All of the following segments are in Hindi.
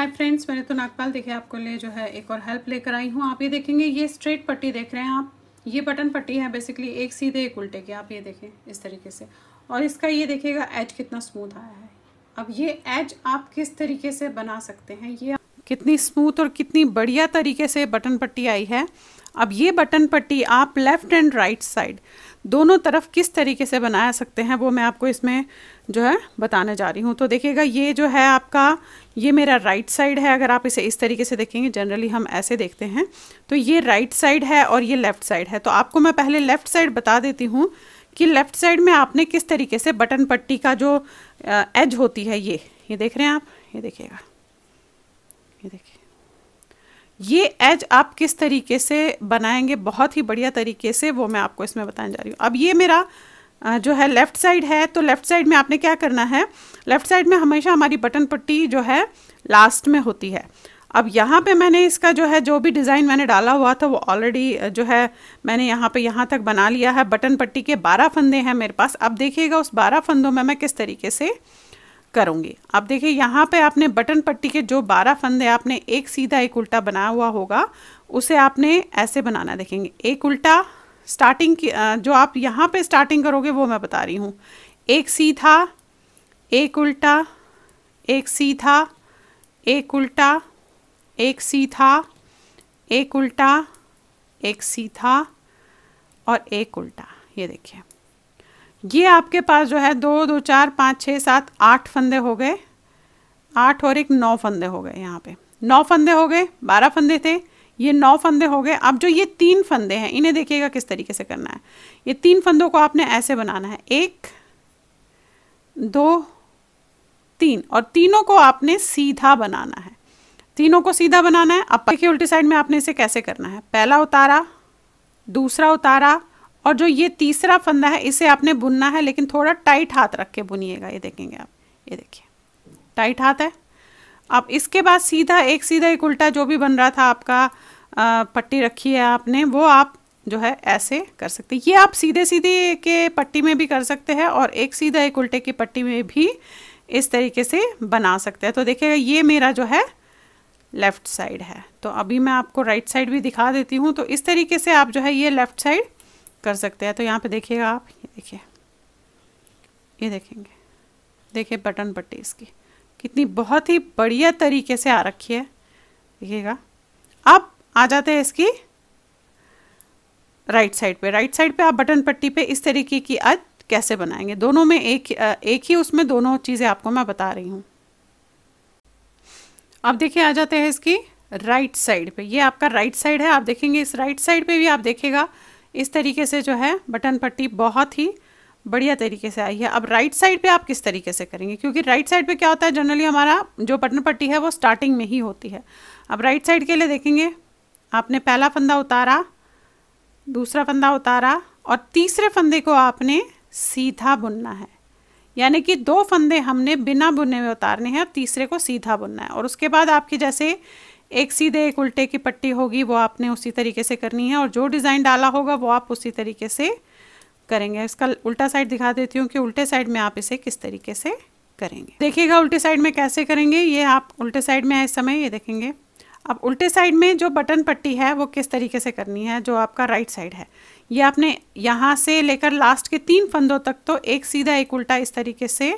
हाय फ्रेंड्स मैंने तो नागपाल देखे आपको लिए जो है एक और हेल्प लेकर आई हूँ आप ये देखेंगे ये स्ट्रेट पट्टी देख रहे हैं आप ये बटन पट्टी है बेसिकली एक सीधे एक उल्टे के आप ये देखें इस तरीके से और इसका ये देखिएगा एज कितना स्मूथ आया है अब ये एज आप किस तरीके से बना सकते हैं ये कितनी स्मूथ और कितनी बढ़िया तरीके से बटन पट्टी आई है अब ये बटन पट्टी आप लेफ़्ट एंड राइट साइड दोनों तरफ किस तरीके से बना सकते हैं वो मैं आपको इसमें जो है बताने जा रही हूँ तो देखिएगा ये जो है आपका ये मेरा राइट साइड है अगर आप इसे इस तरीके से देखेंगे जनरली हम ऐसे देखते हैं तो ये राइट साइड है और ये लेफ़्ट साइड है तो आपको मैं पहले लेफ़्ट साइड बता देती हूँ कि लेफ़्ट साइड में आपने किस तरीके से बटन पट्टी का जो एज होती है ये ये देख रहे हैं आप ये देखिएगा ये देखिए ये एज आप किस तरीके से बनाएंगे बहुत ही बढ़िया तरीके से वो मैं आपको इसमें बताने जा रही हूँ अब ये मेरा जो है लेफ़्ट साइड है तो लेफ़्ट साइड में आपने क्या करना है लेफ़्ट साइड में हमेशा हमारी बटन पट्टी जो है लास्ट में होती है अब यहाँ पे मैंने इसका जो है जो भी डिज़ाइन मैंने डाला हुआ था वो ऑलरेडी जो है मैंने यहाँ पे यहाँ तक बना लिया है बटन पट्टी के बारह फंदे हैं मेरे पास अब देखिएगा उस बारह फंदों में मैं किस तरीके से करूँगी आप देखिए यहाँ पे आपने बटन पट्टी के जो बारह फंदे आपने एक सीधा एक उल्टा बनाया हुआ होगा उसे आपने ऐसे बनाना देखेंगे एक उल्टा स्टार्टिंग की जो आप यहाँ पे स्टार्टिंग करोगे वो मैं बता रही हूँ एक सीधा एक उल्टा एक सीधा एक उल्टा एक सीधा एक उल्टा एक सीधा और एक उल्टा ये देखिए ये आपके पास जो है दो दो चार पाँच छः सात आठ फंदे हो गए आठ और एक नौ फंदे हो गए यहाँ पे नौ फंदे हो गए बारह फंदे थे ये नौ फंदे हो गए अब जो ये तीन फंदे हैं इन्हें देखिएगा किस तरीके से करना है ये तीन फंदों को आपने ऐसे बनाना है एक दो तीन और तीनों को आपने सीधा बनाना है तीनों को सीधा बनाना है अब देखिए उल्टी साइड में आपने इसे कैसे करना है पहला उतारा दूसरा उतारा और जो ये तीसरा फंदा है इसे आपने बुनना है लेकिन थोड़ा टाइट हाथ रख के बुनिएगा ये देखेंगे आप ये देखिए टाइट हाथ है अब इसके बाद सीधा एक सीधा एक उल्टा जो भी बन रहा था आपका पट्टी रखी है आपने वो आप जो है ऐसे कर सकते हैं ये आप सीधे सीधे के पट्टी में भी कर सकते हैं और एक सीधा एक उल्टे की पट्टी में भी इस तरीके से बना सकते हैं तो देखिएगा ये मेरा जो है लेफ़्ट साइड है तो अभी मैं आपको राइट right साइड भी दिखा देती हूँ तो इस तरीके से आप जो है ये लेफ़्ट साइड कर सकते हैं तो यहाँ पे देखिएगा आप ये देखिए ये देखेंगे देखिए बटन पट्टी इसकी कितनी बहुत ही बढ़िया तरीके से आ रखी है देखिएगा अब आ जाते हैं इसकी राइट साइड पे राइट साइड पे आप बटन पट्टी पे इस तरीके की आज कैसे बनाएंगे दोनों में एक एक ही उसमें दोनों चीज़ें आपको मैं बता रही हूँ अब देखिए आ जाते हैं इसकी राइट साइड पे ये आपका राइट साइड है आप देखेंगे इस राइट साइड पे भी आप देखेगा इस तरीके से जो है बटन पट्टी बहुत ही बढ़िया तरीके से आई है अब राइट साइड पे आप किस तरीके से करेंगे क्योंकि राइट साइड पे क्या होता है जनरली हमारा जो बटन पट्टी है वो स्टार्टिंग में ही होती है अब राइट साइड के लिए देखेंगे आपने पहला फंदा उतारा दूसरा फंदा उतारा और तीसरे फंदे को आपने सीधा बुनना है यानी कि दो फंदे हमने बिना बुने हुए उतारने हैं और तीसरे को सीधा बुनना है और उसके बाद आपके जैसे एक सीधे एक उल्टे की पट्टी होगी वो आपने उसी तरीके से करनी है और जो डिज़ाइन डाला होगा वो आप उसी तरीके से करेंगे इसका उल्टा साइड दिखा देती हूँ कि उल्टे साइड में आप इसे किस तरीके से करेंगे देखिएगा उल्टे साइड में कैसे करेंगे ये आप उल्टे साइड में आए इस समय ये देखेंगे अब उल्टे साइड में जो बटन पट्टी है वो किस तरीके से करनी है जो आपका राइट साइड है ये आपने यहाँ से लेकर लास्ट के तीन फंदों तक तो एक सीधा एक उल्टा इस तरीके से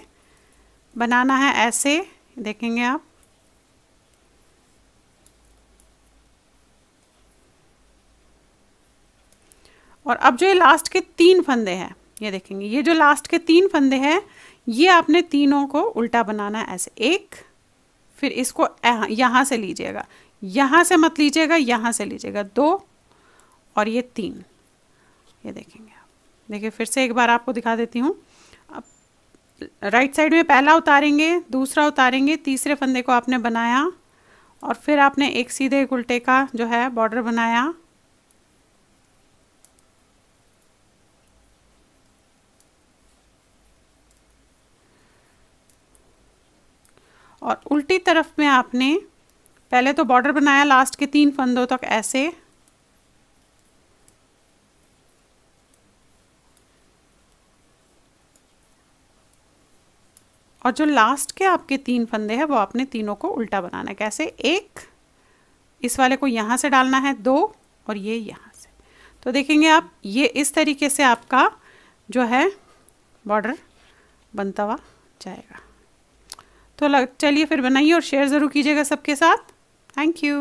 बनाना है ऐसे देखेंगे आप और अब जो ये लास्ट के तीन फंदे हैं ये देखेंगे ये जो लास्ट के तीन फंदे हैं ये आपने तीनों को उल्टा बनाना है ऐसे एक फिर इसको यहाँ से लीजिएगा यहाँ से मत लीजिएगा यहाँ से लीजिएगा दो और ये तीन ये देखेंगे आप देखिए फिर से एक बार आपको दिखा देती हूँ अब राइट साइड में पहला उतारेंगे दूसरा उतारेंगे तीसरे फंदे को आपने बनाया और फिर आपने एक सीधे एक उल्टे का जो है बॉर्डर बनाया और उल्टी तरफ में आपने पहले तो बॉर्डर बनाया लास्ट के तीन फंदों तक ऐसे और जो लास्ट के आपके तीन फंदे हैं वो आपने तीनों को उल्टा बनाना है कैसे एक इस वाले को यहाँ से डालना है दो और ये यहाँ से तो देखेंगे आप ये इस तरीके से आपका जो है बॉर्डर बनता हुआ जाएगा तो चलिए फिर बनाइए और शेयर ज़रूर कीजिएगा सबके साथ थैंक यू